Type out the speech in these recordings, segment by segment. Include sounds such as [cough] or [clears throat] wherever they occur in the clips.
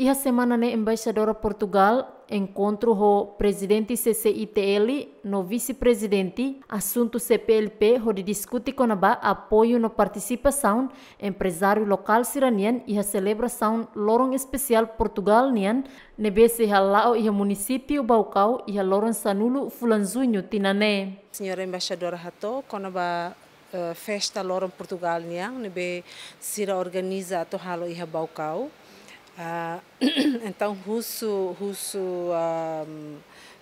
E a semana na embaixadora Portugal encontro o presidente CCITL no vice-presidente assunto CPLP onde discute com a apoio na participação empresário local siranian e a celebração loron especial Portugal nian nebese halau e município Baucau e a loron sanulo fulanzunho tinané. Senhora embaixadora Rato, com a eh, festa loron Portugal nian nebe sira organiza to halo e a Baucau ah, [clears throat] então, russo, russo um, ah,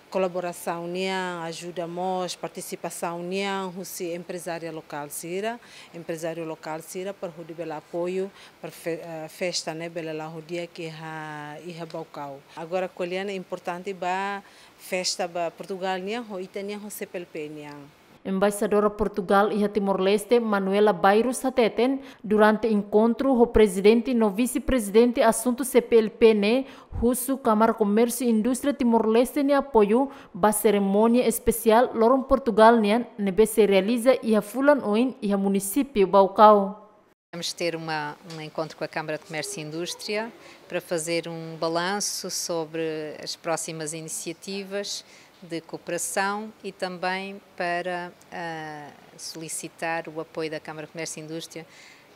colaboração União, ajuda MOS, participação União, russo empresária local Cira, empresário local Cira, para o apoio para a ah, festa, né, bela lá o dia que é Balcão. Agora, colhendo é importante ba festa ba Portugal, União, e Itania, CPLP, União. Embaixadora Portugal e Timor-Leste Manuela Bairro Sateten, durante encontro com o presidente e o vice-presidente assunto CPLPN, Russo Câmara Comércio e Indústria Timor-Leste ne apoio ba cerimônia especial Loron Portugal nian nebe se realiza e a fulan oin e a município Baucau. Vamos ter uma, um encontro com a Câmara de Comércio e Indústria para fazer um balanço sobre as próximas iniciativas, de cooperação e também para uh, solicitar o apoio da Câmara de Comércio e Indústria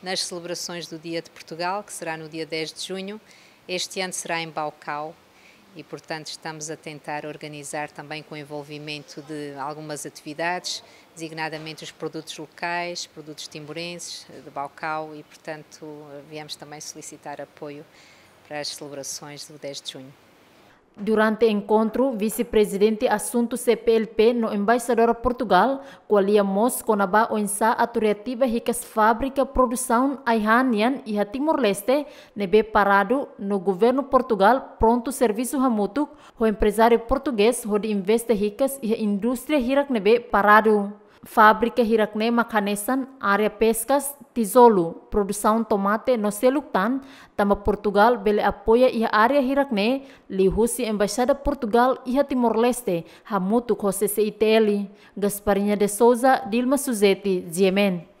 nas celebrações do Dia de Portugal, que será no dia 10 de junho. Este ano será em Balcau e, portanto, estamos a tentar organizar também com envolvimento de algumas atividades, designadamente os produtos locais, produtos timorenses eh, de Balcau e, portanto, viemos também solicitar apoio para as celebrações do 10 de junho. Durante o encontro, vice-presidente assunto CPLP no embaixador Portugal, qualia mos conaba onsa aturativa ricas fábrica produção Aihanian e a Timor-Leste, nebe parado no governo Portugal pronto serviço hamutuk, o empresário português onde investe ricas e a indústria hirak nebe parado. fábrica hirakne makanesan area pescas Tizolu, produção tomate no seluktan tama Portugal bele apoia ia area hirakne lihusi embaixada Portugal ia Timor Leste hamutuk José iteli Gasparinha de Souza Dilma Suzeti Ziemen